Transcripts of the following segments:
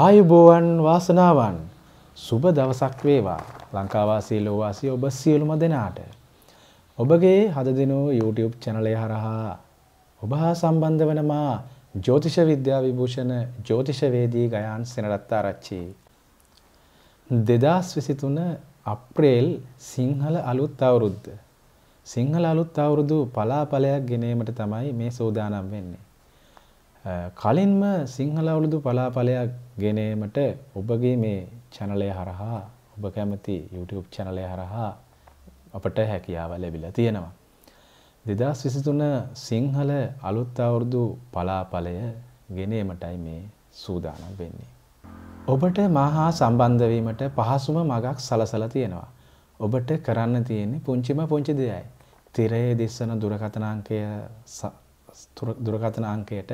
ආයුබෝවන් වාසනාවන් සුබ දවසක් වේවා ලංකාවාසී ලෝවාසී ඔබ සියලුම දෙනාට. ඔබගේ හදදිනෝ YouTube චැනලය හරහා ඔබ හා සම්බන්ධ වනමා ජෝතිෂ විද්‍යා විභූෂණ ජෝතිෂවේදී ගයාන් සෙනරත්තාරච්චි. දෙදස් විසිතුන අප්‍රේල් සිංහල අලුත් අවුරුද්ද. සිංහල අලුත් අවුරුදු පලාපලයක් ගෙනීමට තමයි මේ සූදානම් වෙන්නේ. කලින්ම සිංහල අවුරුදු පලාපලයක් ගෙනීමට ඔබගේ මේ චැනලය හරහා ඔබ කැමති YouTube චැනලය හරහා අපට හැකියාව ලැබිලා තියෙනවා. දෙදස් විසිතුන සිංහල අලුත් අවුරුදු පලාපලය ගෙනීමටයි මේ සූදානම් වෙන්නේ. ඔබට මහා සම්බන්ධවීමට පහසුම මගක් සලසල තියෙනවා. ඔබට කරන්න තියෙන්නේ පුංචිම පුංචි දෙයයි. තිරයේ දිස්සන දුරකථනාංකය දුරකථන අංකයට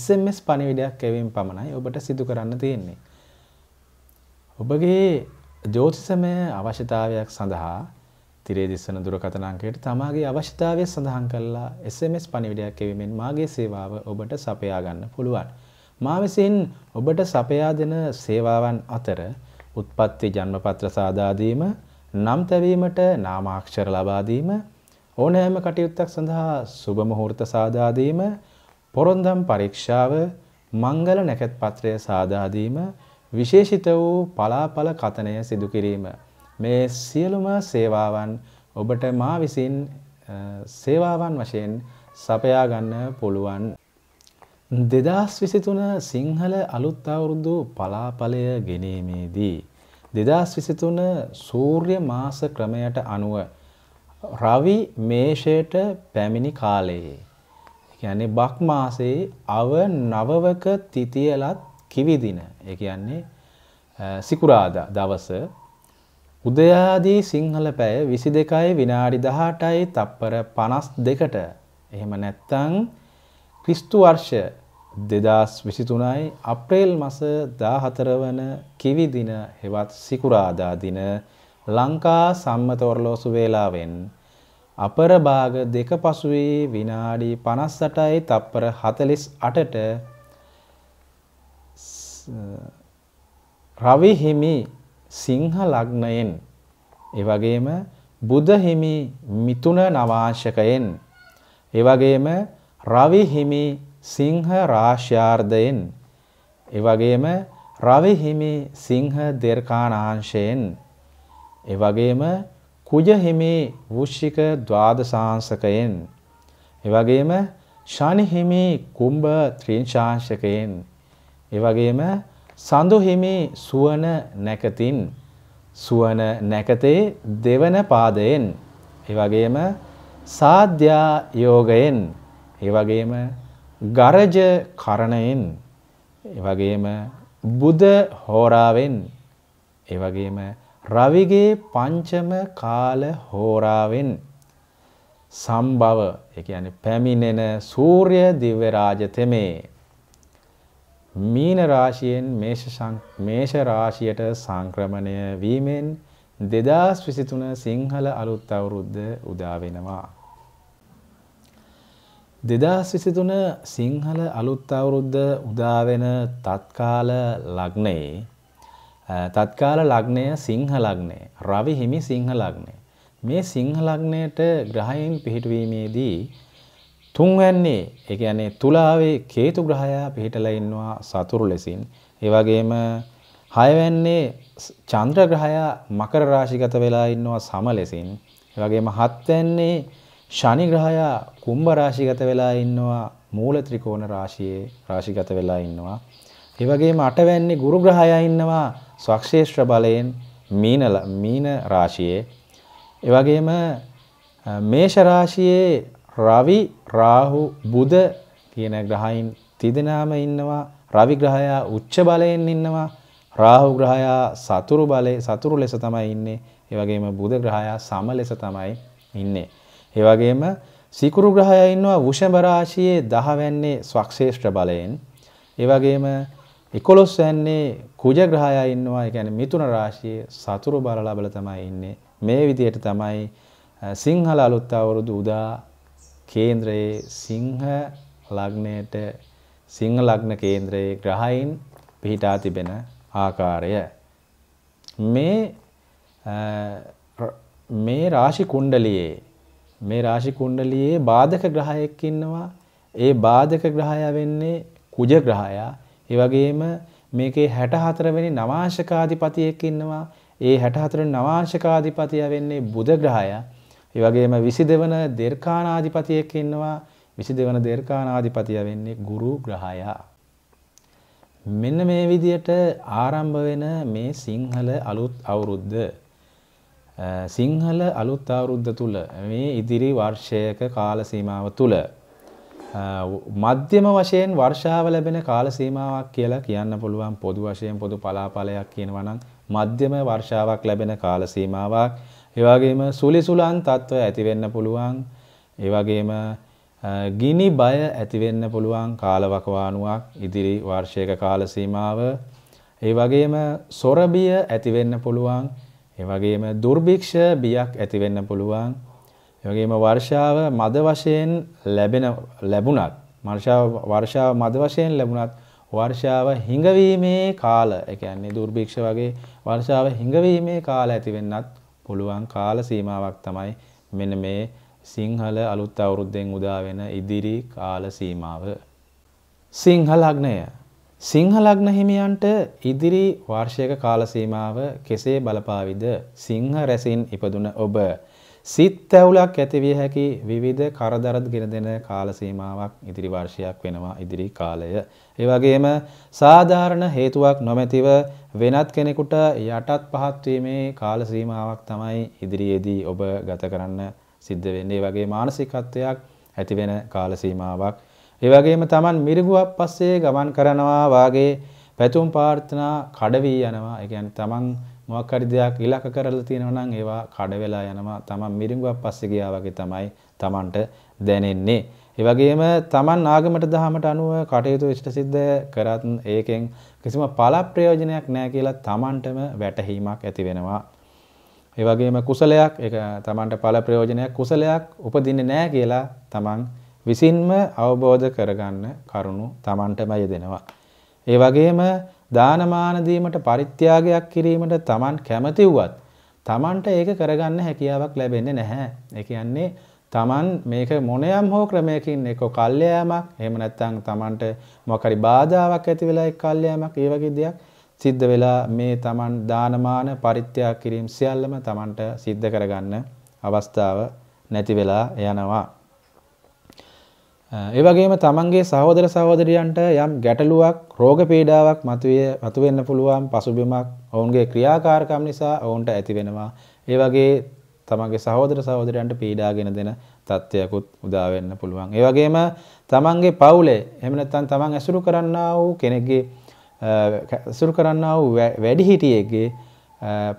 SMS පණිවිඩයක් එවීම පමණයි ඔබට සිදු කරන්න තියෙන්නේ. ඔබගේ ජෝතිෂමය අවශ්‍යතාවයක් සඳහා තිරේ දිස්සන දුරකථන අංකයට තමාගේ අවශ්‍යතාවය සඳහන් කරලා SMS පණිවිඩයක් එවීමෙන් මාගේ සේවාව ඔබට සපයා ගන්න පුළුවන්. මා විසින් ඔබට සපයා දෙන සේවාවන් අතර උත්පත්ති ජන්මපත්‍ර සාදා දීම, නම් තැවීමට නාමාක්ෂර ලබා දීම ඕනෑම කටයුත්තක් සඳහා සුබ මුහූර්ත සාදා දීම, පොරොන්දම් පරීක්ෂාව, මංගල නැකත් පත්‍රය සාදා දීම, විශේෂිත වූ පලාපල කතනය සිදු කිරීම මේ සියලුම සේවාවන් ඔබට මා විසින් සේවාවන් වශයෙන් සපයා ගන්න පුළුවන්. 2023 සිංහල අලුත් අවුරුදු පලාපලය ගෙනීමේදී 2023 සූර්ය මාස ක්‍රමයට අනුව රවි මේෂයට පැමිණි කාලයේ කියන්නේ බක් මාසයේ අව නවවක තිතියලත් කිවිදින ඒ කියන්නේ සිකුරාදා දවස උදයාදී සිංහල පැය 22යි විනාඩි 18යි තප්පර 52ට එහෙම නැත්නම් ක්‍රිස්තු වර්ෂ 2023යි අප්‍රේල් මාස 14 වන කිවි දින හෙවත් සිකුරාදා දින ලංකා සම්මත ඔරලෝසු වේලාවෙන් අපර භාග දෙක පසුවේ විනාඩි 58යි තප්පර 48ට රවි හිමි සිංහ ලග්නයෙන් ඒ වගේම බුධ හිමි මිතුන නවාංශකයෙන් ඒ වගේම රවි හිමි සිංහ රාශ්‍යාර්ධයෙන් ඒ වගේම රවි හිමි සිංහ දේර්කාණාංශයෙන් ඒ වගේම කුජ හිමි වෘශ්චික ද්වාදසාංශකයෙන් ඒ වගේම ශනි හිමි කුම්භ ත්‍රිංශාංශකයෙන් ඒ වගේම සඳු හිමි සුවන නැකතින් සුවන නැකතේ දෙවන පාදයෙන් ඒ වගේම සාධ්‍යා යෝගයෙන් ඒ වගේම ගරජ කරණයෙන් ඒ වගේම බුද හෝරාවෙන් ඒ වගේම රවිගේ පංචම කාල හෝරාවෙන් සම්භව ඒ කියන්නේ පැමිණෙන සූර්ය දිව්‍ය රාජ තෙමේ මීන රාශියෙන් මේෂ මේෂ රාශියට සංක්‍රමණය වීමෙන් 2023 සිංහල අලුත් අවුරුද්ද උදා වෙනවා 2023 සිංහල අලුත් අවුරුද්ද උදා වෙන තත්කාල ලග්නයේ තත්කාල ලග්නය සිංහ ලග්නය රවි හිමි සිංහ ලග්නය මේ සිංහ ලග්නයට ග්‍රහයන් පිහිටවීමේදී තුන්වැන්නේ ඒ කියන්නේ තුලාවේ කේතු ග්‍රහයා පිහිටලා ඉන්නවා සතුරු ලෙසින් ඒ වගේම හයවැන්නේ චන්ද්‍ර ග්‍රහයා මකර රාශිගත වෙලා ඉන්නවා සම ලෙසින් ඒ වගේම හත්වැන්නේ ශනි ග්‍රහයා කුම්භ රාශිගත වෙලා ඉන්නවා මූල ත්‍රිකෝණ රාශියේ රාශිගත වෙලා ඉන්නවා ඒ වගේම අටවැන්නේ ගුරු ග්‍රහයා ඉන්නවා ස්වක්ෂේෂ්ත්‍ර බලයෙන් මීන මීන රාශියේ එවැගේම මේෂ රාශියේ රවි රාහු බුධ කියන ග්‍රහයන් තිදෙනාම ඉන්නවා රවි ග්‍රහයා උච්ච බලයෙන් ඉන්නවා රාහු ග්‍රහයා සතුරු බලේ සතුරු ලෙස තමයි ඉන්නේ ඒ වගේම බුධ ග්‍රහයා සම ලෙස තමයි ඉන්නේ ඒ වගේම සිකුරු ග්‍රහයා ඉන්නවා වෘෂභ රාශියේ 10 වැන්නේ ස්වක්ෂේෂ්ඨ බලයෙන් ඒ වගේම එකොළොස් යන්නේ කුජග්‍රහයා ඉන්නවා ඒ කියන්නේ මිතුන රාශියේ සතුරු බල ලබල තමයි ඉන්නේ. මේ විදිහට තමයි සිංහල අලුත් අවුරුදු උදා කේන්ද්‍රයේ සිංහ ලග්නයට සිංහ ලග්න කේන්ද්‍රයේ ග්‍රහයින් පිහිටා තිබෙන ආකාරය මේ මේ රාශි කුණ්ඩලියේ මේ රාශි කුණ්ඩලියේ බාධක ග්‍රහයක් ඉන්නවා ඒ බාධක ග්‍රහය වෙන්නේ කුජ ග්‍රහයා ඒ වගේම මේකේ 64 වෙනි නවාංශකාධිපතියෙක් ඉන්නවා. ඒ 64 වෙනි නවාංශකාධිපතියා වෙන්නේ බුධ ග්‍රහයා. ඒ වගේම 22 වෙනි දේර්කානාධිපතියෙක් ඉන්නවා. 22 වෙනි දේර්කානාධිපතියා වෙන්නේ ගුරු ග්‍රහයා. මෙන්න මේ විදියට ආරම්භ වෙන මේ සිංහල අලුත් අවුරුද්ද සිංහල අලුත් අවුරුද්ද තුල මේ ඉදිරි වර්ෂයක කාල සීමාව තුල මධ්‍යම වශයෙන් වර්ෂාව ලැබෙන කාල සීමාවක් කියලා කියන්න පුළුවන් පොදු වශයෙන් පොදු පලාපලයක් කියනවා නම් මධ්‍යම වර්ෂාවක් ලැබෙන කාල සීමාවක් ඒ වගේම සුලිසුලන් තත්ත්ව ඇති වෙන්න පුළුවන් ඒ වගේම ගිනි බය ඇති වෙන්න පුළුවන් කාලවකවානුවක් ඉදිරි වර්ෂයක කාල සීමාව ඒ වගේම සොරබිය ඇති වෙන්න පුළුවන් ඒ වගේම දුර්භික්ෂ බියක් ඇති වෙන්න පුළුවන් යොගේම වර්ෂාව මද වශයෙන් ලැබෙන ලැබුණත් මර්ෂාව වර්ෂාව මද වශයෙන් ලැබුණත් වර්ෂාව හිඟවීමේ කාල එකන්නේ දුර්භීක්ෂ වගේ වර්ෂාව හිඟවීමේ කාල ඇතිවෙන්නත් පුළුවන් කාල සීමාවක් තමයි මෙන මේ සිංහල අලුත් අවුරුද්දෙන් උදාවෙන ඉදිරි කාල සීමාව. සිංහලග්නය සිංහලග්න හිමියන්ට ඉදිරි වාර්ෂයක කාලසීමාව කෙසේ බලපාවිද සිංහ රැසින් ඉපදුන ඔබ සිත් ඇවුලක් ඇතිවිය හැකි විවිධ කරදරත් ගෙන දෙන කාල සීමාවක් ඉදිරි වර්ෂයක් වෙනවා ඉදිරි කාලය. ඒ වගේම සාධාරණ හේතුවක් නොමැතිව වෙනත් කෙනෙකුට යටත් පහත් වීමේ කාල සීමාවක් තමයි ඉදිරියේදී ඔබ ගත කරන්න සිද්ධ වෙන්නේ. ඒ වගේ මානසිකත්වයක් ඇති වෙන කාල සීමාවක්. ඒ වගේම Taman මිරිගුවක් පස්සේ ගමන් කරනවා වාගේ පැතුම් ප්‍රාර්ථනා කඩවි යනවා. ඒ කියන්නේ Taman මොකක් හරි දෙයක් ඉලක්ක කරලා තියෙනවා නම් ඒවා කඩ වෙලා යනවා. Taman මිරිඟුවක් පස්සේ ගියා වගේ තමයි Tamanට දැනෙන්නේ. ඒ වගේම Taman ආගමට දහමට අනුව කටයුතු ඉෂ්ට සිද්ධ කරත් ඒකෙන් කිසිම පළ ප්‍රයෝජනයක් නැහැ කියලා Tamanටම වැටහීමක් ඇති වෙනවා. ඒ වගේම කුසලයක් ඒක තමන්ට ඵල ප්‍රයෝජනයක් කුසලයක් උපදින්නේ නැහැ කියලා තමන් විසින්ම අවබෝධ කරගන්න කරුණු තමන්ටම යෙදෙනවා. ඒ වගේම දානමාන දීමට පරිත්‍යාගයක් කිරීමට Taman කැමති වුවත් Tamanට ඒක කරගන්න හැකියාවක් ලැබෙන්නේ නැහැ. ඒ කියන්නේ Taman මේක මොනයම් හෝ ක්‍රමයකින් එක්ක කල්යෑමක් එහෙම නැත්නම් Tamanට මොකක් හරි බාධාවක් ඇති වෙලා එක් කල්යෑමක් ඒ වගේ දෙයක් සිද්ධ වෙලා මේ Taman දානමාන පරිත්‍යාග කිරීම සියල්ලම Tamanට සිද්ධ කරගන්න අවස්ථාව නැති වෙලා යනවා. ඒවගේම තමන්ගේ සහෝදර සහෝදරියන්ට යම් ගැටලුවක් රෝග පීඩාවක් මතුවේ මතුවෙන්න පුළුවන් පසුබිමක් ඔවුන්ගේ ක්‍රියාකාරකම් නිසා ඔවුන්ට ඇති වෙනවා. ඒ වගේ තමන්ගේ සහෝදර සහෝදරයන්ට පීඩාගෙන දෙන තත්ත්වයකුත් උදා වෙන්න පුළුවන්. ඒ වගේම තමන්ගේ පවුලේ එහෙම නැත්නම් තමන් ඇසුරු කරන්නා වූ කෙනෙක්ගේ ඇසුරු කරන්නා වූ වැඩිහිටියෙක්ගේ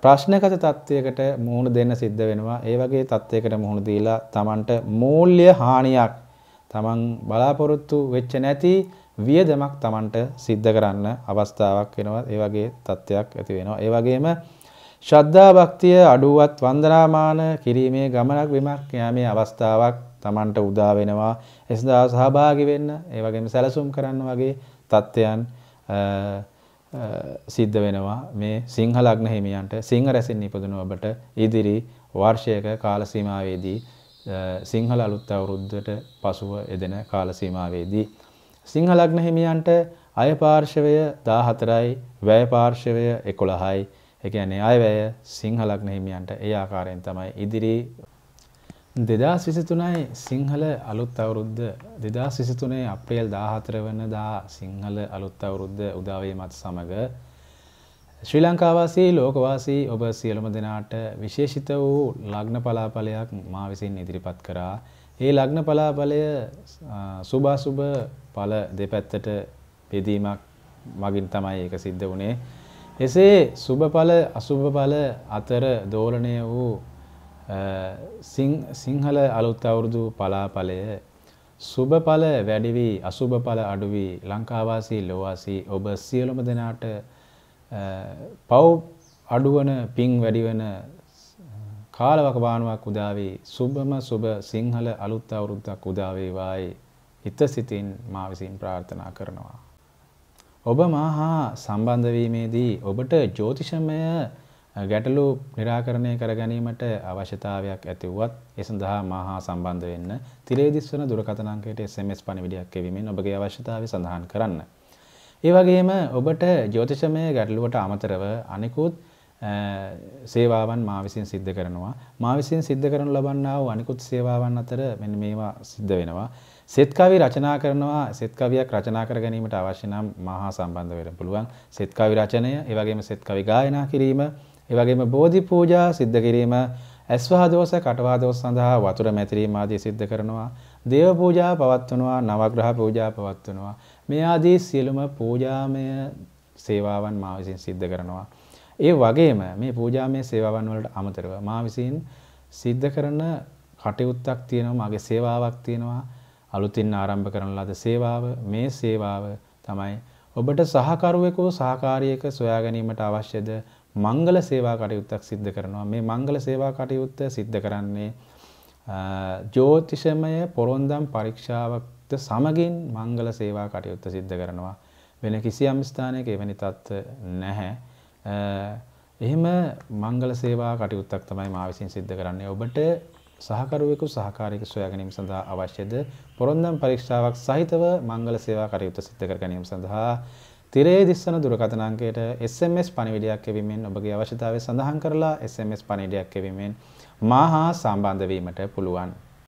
ප්‍රශ්නගත තත්ත්වයකට මුහුණ දෙන්න සිද්ධ වෙනවා. ඒ වගේ තත්ත්වයකට මුහුණ දීලා තමන්ට මූල්‍ය හානියක් තමන් බලාපොරොත්තු වෙච්ච නැති වියදමක් තමන්ට සිද්ධ කරන්න අවස්ථාවක් වෙනවා. ඒ වගේ තත්ත්වයක් ඇති වෙනවා. ඒ වගේම ශ්‍රද්ධා භක්තිය අඩුවත් වන්දනාමාන කිරීමේ ගමනක් විමක් යාමේ අවස්ථාවක් තමන්ට උදා වෙනවා. ඒ සඳහා සහභාගී වෙන්න, ඒ වගේම සැලසුම් කරන්න වගේ තත්ත්වයන් සිද්ධ වෙනවා මේ සිංහ ලග්න හිමියන්ට සිංහ රැසින් ඉපදුන ඔබට ඉදිරි වර්ෂයක කාල සීමාවේදී සිංහල අලුත් අවුරුද්දට පසුව එදෙන කාලසීමාවේදී. සිංහලග්න හිමියන්ට අයපාර්ශවය දාහතරයි වැයපාර්ශවය එකොළහයි එකනේ අයවැය සිංහලග්න හිමියන්ට ඒ ආකාරයෙන් තමයි ඉදිරි දෙදස් විසිතුනයි සිංහල අලුත් අවුරුද්ධ දෙදස් විසිතුනේ අප්‍රේල් දාහතර වනදා සිංහල අලුත් අවුරුද්ධ උදාවේ මත් සමඟ ශ්‍රී ලංකාවාසී ලෝකවාසී ඔබ සියලුම දෙනාට විශේෂිත වූ ලග්න පලාපලයක් මා විසින් ඉදිරිපත් කරා. ඒ ලග්න පලාපලය සුභාසුභ ඵල දෙපැත්තට බෙදීමක් මගින් තමයි ඒක සිද්ධ වුණේ. එසේ සුභ ඵල අසුභ ඵල අතර දෝලණය වූ සිංහල අලුත් අවුරුදු පලාපලය සුභ ඵල වැඩි වී අසුභ ඵල අඩු වී ලංකාවාසී ලෝවාසී ඔබ සියලුම දෙනාට පව් අඩුවන පිං වැඩිවන කාලවකවානුවක් උදාවේ සුභම සුභ සිංහල අලුත් අවුරුද්දක් උදාවේවායි හිත සිතින් මා විසින් ප්‍රාර්ථනා කරනවා. ඔබ මා හා සම්බන්ධවීමේදී ඔබට ජෝතිෂමය ගැටලු නිරාකරණය කර ගැනීමට අවශ්‍යතාවයක් ඇති වුවත් ඒ සඳහා මා හා සම්බන්ධ වෙන්න තිරේදිස්වන දුරකථන අංකයට SMS පණිවිඩයක් එවීමෙන් ඔබගේ අවශ්‍යතාවය සඳහන් කරන්න. ඒ වගේම ඔබට ජෝතිෂමය ගැටලුවට අමතරව අනිකුත් සේවාවන් මා විසින් සිද්ධ කරනවා මා විසින් සිද්ධ කරනු ලබන්නා වූ අනිකුත් සේවාවන් අතර මෙන්න මේවා සිද්ධ වෙනවා සෙත් කවි රචනා කරනවා සෙත් කවියක් රචනා කර ගැනීමට අවශ්‍ය නම් මහා සම්බන්ධ වෙන්න පුළුවන් සෙත් කවි රචනය ඒ වගේම සෙත් කවි ගායනා කිරීම ඒ වගේම බෝධි පූජා සිද්ධ කිරීම ඇස්වාදෝස කටවාදෝස සඳහා වතුර මැතිරීම ආදී සිද්ධ කරනවා දේව පූජා පවත්වනවා නවග්‍රහ පූජා පවත්වනවා මේ ආදී සියලුම පූජාමය සේවාවන් මා විසින් සිද්ධ කරනවා. ඒ වගේම මේ පූජාමය සේවාවන් වලට අමතරව මා විසින් සිද්ධ කරන කටයුත්තක් තියෙනවා මගේ සේවාවක් තියෙනවා අලුතින් ආරම්භ කරන ලද සේවාව මේ සේවාව තමයි ඔබට සහකරුවෙකෝ සහකාරියක සොයා ගැනීමට අවශ්‍යද මංගල සේවා කටයුත්තක් සිද්ධ කරනවා මේ මංගල සේවා කටයුත්ත සිද්ධ කරන්නේ ජෝතිෂමය පොරොන්දම් පරීක්ෂාවක්ද සමගින් මංගල සේවා කටයුත්ත සිද්ධ කරනවා. වෙන කිසියම් ස්ථානයක එවැනි තත්ත්ව නැහැ. එහෙම මංගල සේවා කටයුත්තක් තමයි මා විසින් සිද්ධ කරන්නේ. ඔබට සහකරුවෙකු සහකාරියෙකු සොයා ගැනීම සඳහා අවශ්‍යද පොරොන්දම් පරීක්ෂාවක් සහිතව මංගල සේවා කටයුත්ත සිද්ධ කර ගැනීම සඳහා තිරේ දිස්සන දුරකථන අංකයට SMS පණිවිඩයක් එවීමෙන් ඔබගේ අවශ්‍යතාවය සඳහන් කරලා SMS පණිවිඩයක් එවීමෙන් මා හා සම්බන්ධවීමට පුළුවන්.